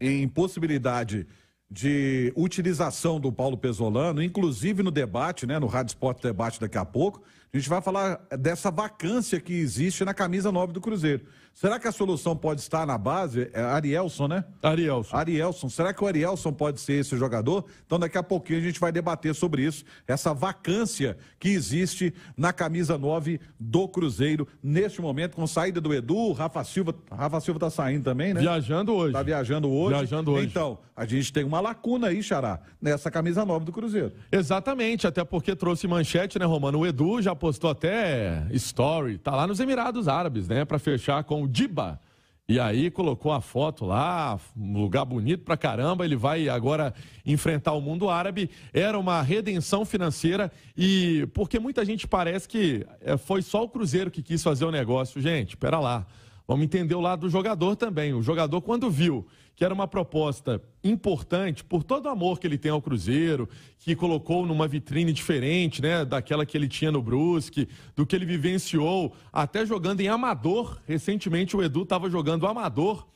em possibilidade de utilização do Paulo Pesolano, inclusive no debate, né, no Rádio Esporte Debate daqui a pouco, a gente vai falar dessa vacância que existe na camisa 9 do Cruzeiro. Será que a solução pode estar na base? É Arielson, né? Arielson. Arielson. Será que o Arielson pode ser esse jogador? Então daqui a pouquinho a gente vai debater sobre isso, essa vacância que existe na camisa 9 do Cruzeiro neste momento, com saída do Edu, Rafa Silva, Rafa Silva tá saindo também, né? Viajando hoje. Tá viajando hoje. Viajando hoje. Então, a gente tem uma uma lacuna aí, Xará, nessa camisa nova do Cruzeiro. Exatamente, até porque trouxe manchete, né, Romano? O Edu já postou até story, tá lá nos Emirados Árabes, né, para fechar com o Diba. E aí colocou a foto lá, um lugar bonito pra caramba. Ele vai agora enfrentar o mundo árabe. Era uma redenção financeira e porque muita gente parece que eh, foi só o Cruzeiro que quis fazer o negócio, gente. Pera lá. Vamos entender o lado do jogador também. O jogador, quando viu que era uma proposta importante, por todo o amor que ele tem ao Cruzeiro, que colocou numa vitrine diferente, né, daquela que ele tinha no Brusque, do que ele vivenciou, até jogando em amador. Recentemente o Edu estava jogando amador.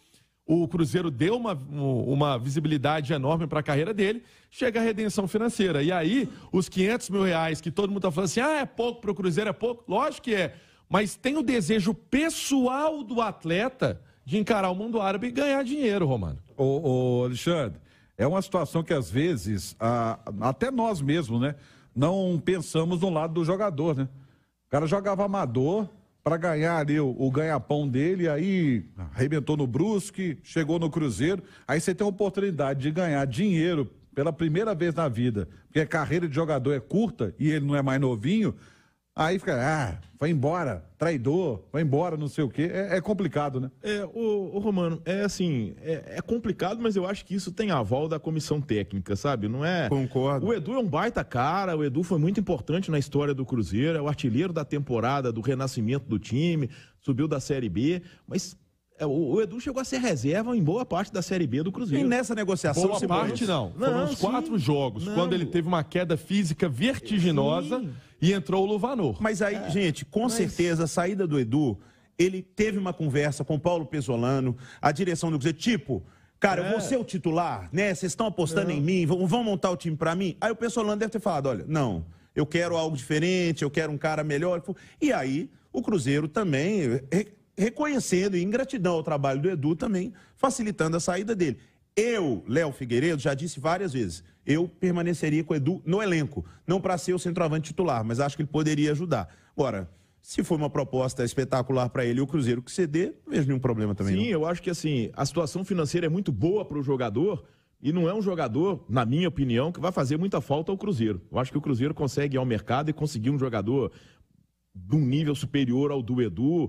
O Cruzeiro deu uma, uma visibilidade enorme para a carreira dele. Chega a redenção financeira. E aí, os 500 mil reais que todo mundo está falando assim, ah, é pouco para o Cruzeiro, é pouco. Lógico que é mas tem o desejo pessoal do atleta de encarar o mundo árabe e ganhar dinheiro, Romano. Ô, ô Alexandre, é uma situação que às vezes, a, até nós mesmos, né? Não pensamos no lado do jogador, né? O cara jogava amador para ganhar ali o, o ganha-pão dele, aí arrebentou no Brusque, chegou no Cruzeiro, aí você tem a oportunidade de ganhar dinheiro pela primeira vez na vida, porque a carreira de jogador é curta e ele não é mais novinho, Aí fica, ah, vai embora, traidor, vai embora, não sei o quê. É, é complicado, né? É, o, Romano, é assim, é, é, complicado, mas eu acho que isso tem aval da comissão técnica, sabe? Não é. Concordo. O Edu é um baita cara, o Edu foi muito importante na história do Cruzeiro, é o artilheiro da temporada, do renascimento do time, subiu da Série B, mas é, o Edu chegou a ser reserva em boa parte da Série B do Cruzeiro. E nessa negociação, boa parte não. não. Foram uns quatro jogos, não. quando ele teve uma queda física vertiginosa sim. e entrou o Luvanor. Mas aí, é. gente, com Mas... certeza a saída do Edu, ele teve uma conversa com o Paulo Pesolano, a direção do Cruzeiro, tipo, cara, é. eu vou é. ser o titular, né? Vocês estão apostando é. em mim, vão, vão montar o time para mim. Aí o Pesolano deve ter falado, olha, não, eu quero algo diferente, eu quero um cara melhor. E aí, o Cruzeiro também eh, reconhecendo e em gratidão ao trabalho do Edu também, facilitando a saída dele. Eu, Léo Figueiredo, já disse várias vezes, eu permaneceria com o Edu no elenco. Não para ser o centroavante titular, mas acho que ele poderia ajudar. Agora, se for uma proposta espetacular para ele o Cruzeiro que ceder, não vejo nenhum problema também. Sim, não. eu acho que assim, a situação financeira é muito boa para o jogador e não é um jogador, na minha opinião, que vai fazer muita falta ao Cruzeiro. Eu acho que o Cruzeiro consegue ir ao mercado e conseguir um jogador de um nível superior ao do Edu,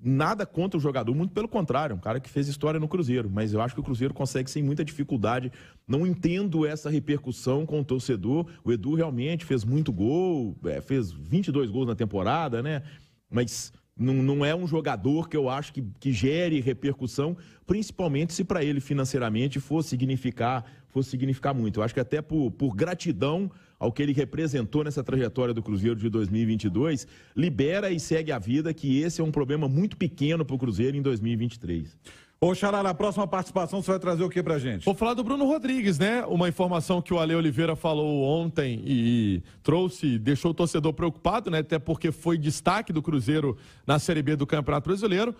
nada contra o jogador, muito pelo contrário, é um cara que fez história no Cruzeiro, mas eu acho que o Cruzeiro consegue sem muita dificuldade. Não entendo essa repercussão com o torcedor. O Edu realmente fez muito gol, é, fez 22 gols na temporada, né? Mas não, não é um jogador que eu acho que, que gere repercussão, principalmente se para ele financeiramente for significar fosse significar muito. Eu acho que até por, por gratidão ao que ele representou nessa trajetória do Cruzeiro de 2022, libera e segue a vida, que esse é um problema muito pequeno para o Cruzeiro em 2023. Ô, Xará, na próxima participação você vai trazer o que pra gente? Vou falar do Bruno Rodrigues, né? Uma informação que o Ale Oliveira falou ontem e trouxe, deixou o torcedor preocupado, né? Até porque foi destaque do Cruzeiro na Série B do Campeonato Brasileiro.